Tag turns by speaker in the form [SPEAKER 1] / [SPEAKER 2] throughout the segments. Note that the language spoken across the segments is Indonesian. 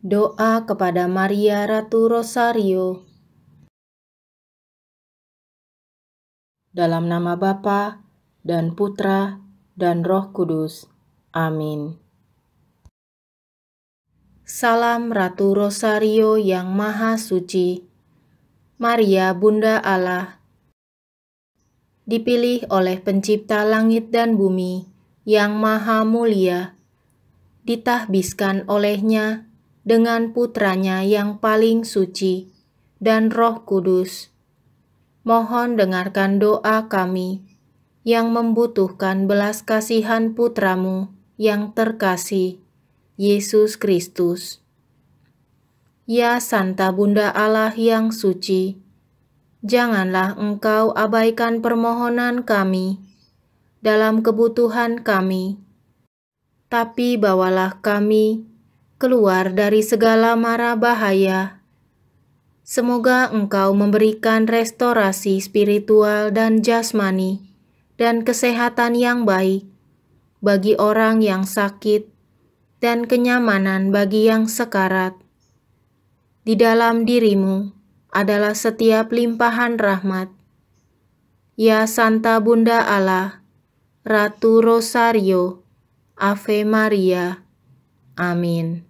[SPEAKER 1] Doa kepada Maria Ratu Rosario Dalam nama Bapa dan Putra dan Roh Kudus. Amin. Salam Ratu Rosario yang Maha Suci, Maria Bunda Allah, dipilih oleh pencipta langit dan bumi yang Maha Mulia, ditahbiskan olehnya dengan putranya yang paling suci dan roh kudus. Mohon dengarkan doa kami yang membutuhkan belas kasihan putramu yang terkasih, Yesus Kristus. Ya Santa Bunda Allah yang suci, janganlah engkau abaikan permohonan kami dalam kebutuhan kami, tapi bawalah kami keluar dari segala mara bahaya. Semoga engkau memberikan restorasi spiritual dan jasmani dan kesehatan yang baik bagi orang yang sakit dan kenyamanan bagi yang sekarat. Di dalam dirimu adalah setiap limpahan rahmat. Ya Santa Bunda Allah, Ratu Rosario, Ave Maria. Amin.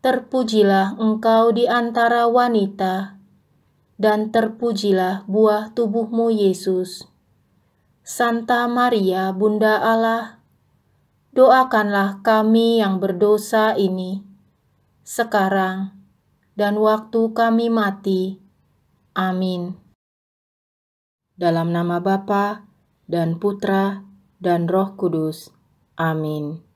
[SPEAKER 1] terpujilah engkau di antara wanita, dan terpujilah buah tubuhmu, Yesus. Santa Maria, Bunda Allah, doakanlah kami yang berdosa ini, sekarang dan waktu kami mati. Amin. Dalam nama Bapa dan Putra dan Roh Kudus. Amin.